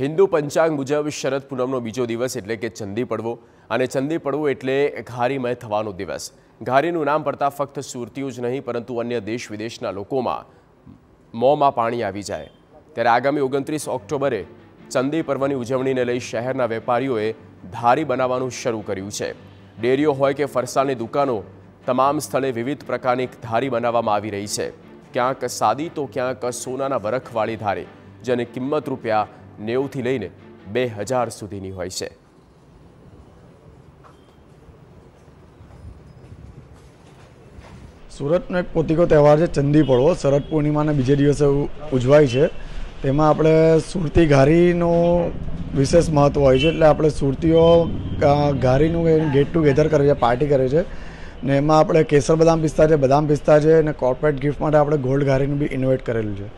હિન્દુ પંચાંગ મુજબ શરદ પૂનમનો બીજો દિવસ એટલે કે ચંદી પડવો અને ચંદી પડવો એટલે ઘારીમય થવાનો દિવસ ઘારીનું નામ પડતા ફક્ત સુરતીઓ જ નહીં પરંતુ અન્ય દેશ વિદેશના લોકોમાં મોંમાં પાણી આવી જાય ત્યારે આગામી ઓગણત્રીસ ઓક્ટોબરે ચંદી પર્વની ઉજવણીને લઈ શહેરના વેપારીઓએ ધારી બનાવવાનું શરૂ કર્યું છે ડેરીઓ હોય કે ફરસાની દુકાનો તમામ સ્થળે વિવિધ પ્રકારની ધારી બનાવવામાં આવી રહી છે ક્યાંક સાદી તો ક્યાંક સોનાના વરખવાળી ધારી જેની કિંમત રૂપિયા નેવુંથી લઈને બે હજાર સુધીની હોય છે સુરતનો એક પોતિકો તહેવાર છે ચંદી પડવો શરદ પૂર્ણિમાના બીજે દિવસે ઉજવાય છે તેમાં આપણે સુરતી ઘારીનો વિશેષ મહત્ત્વ હોય છે એટલે આપણે સુરતીઓ ઘારીનું ગેટ ટુગેધર કરે છે પાર્ટી કરે છે ને એમાં આપણે કેસર બદામ પિસ્તા છે બદામ પિસ્તા છે અને કોર્પોરેટ ગિફ્ટ માટે આપણે ગોલ્ડ ઘારીનું બી ઇન્વાઇટ કરેલું છે